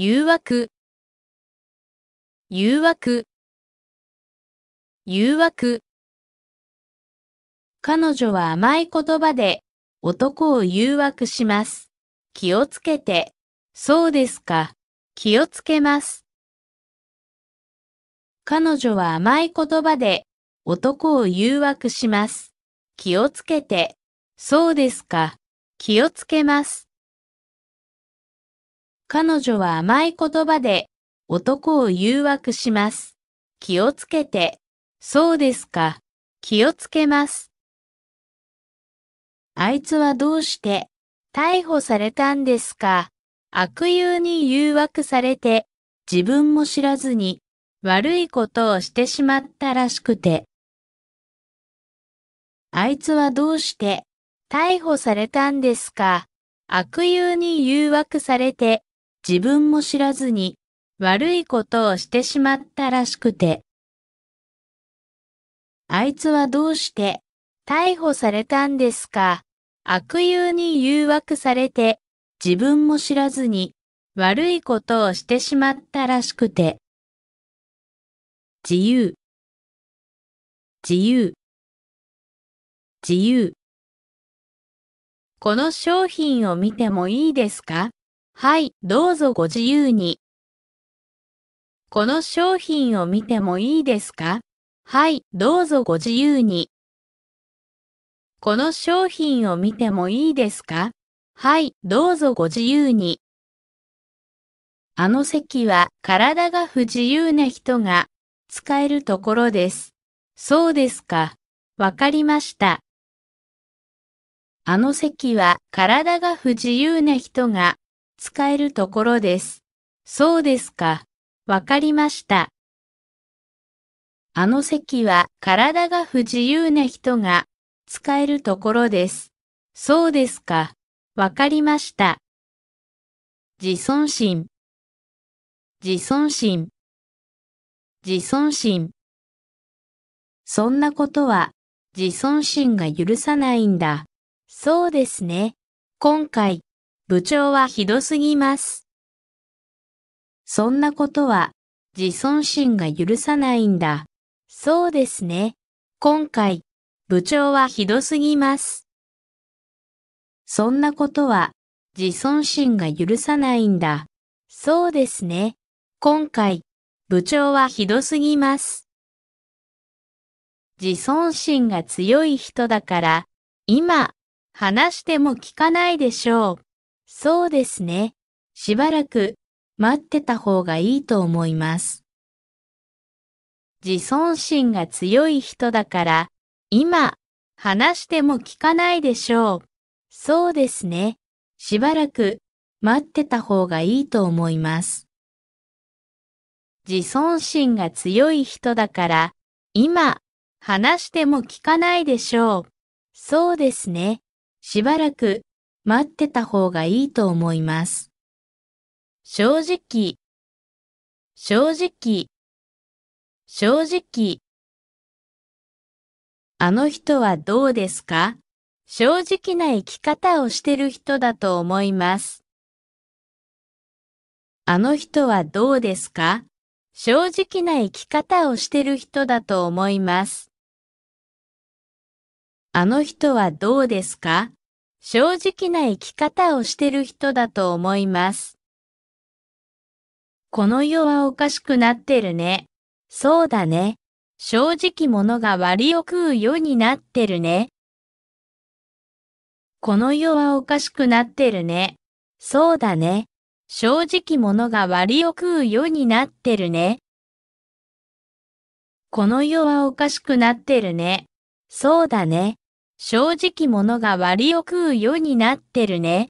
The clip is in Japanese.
誘惑誘惑誘惑彼女は甘い言葉で男を誘惑します。気をつけて。そうですか。気をつけます。彼女は甘い言葉で男を誘惑します。気をつけて。そうですか。気をつけます。彼女は甘い言葉で男を誘惑します。気をつけて。そうですか。気をつけます。あいつはどうして、逮捕されたんですか。悪友に誘惑されて、自分も知らずに、悪いことをしてしまったらしくて。あいつはどうして、逮捕されたんですか。悪友に誘惑されて、自分も知らずに、悪いことをしてしまったらしくて。あいつはどうして、逮捕されたんですか。悪友に誘惑されて、自分も知らずに悪いことをしてしまったらしくて。自由、自由、自由。この商品を見てもいいですかはい、どうぞご自由に。この商品を見てもいいですかはい、どうぞご自由に。この商品を見てもいいですかはい、どうぞご自由に。あの席は体が不自由な人が使えるところです。そうですか。わかりました。あの席は体が不自由な人が使えるところです。そうですか。わかりました。あの席は体が不自由な人が使えるところです。そうですか。わかりました。自尊心、自尊心、自尊心。そんなことは、自尊心が許さないんだ。そうですね。今回、部長はひどすぎます。そんなことは、自尊心が許さないんだ。そうですね。今回、部長はひどすぎます。そんなことは、自尊心が許さないんだ。そうですね。今回、部長はひどすぎます。自尊心が強い人だから、今、話しても聞かないでしょう。そうですね。しばらく、待ってた方がいいと思います。自尊心が強い人だから、今、話しても聞かないでしょう。そうですね。しばらく、待ってた方がいいと思います。自尊心が強い人だから、今、話しても聞かないでしょう。そうですね。しばらく、待ってた方がいいと思います。正直、正直、正直。あの人はどうですか正直な生き方をしてる人だと思います。あの人はどうですか正直な生き方をしてる人だと思います。あの人はどうですか正直な生き方をしてる人だと思います。この世はおかしくなってるね。そうだね。正直者が割を食う世になってるね。この世はおかしくなってるね。そうだね。正直者が割を食う世になってるね。この世はおかしくなってるね。そうだね。正直者が割を食う世になってるね。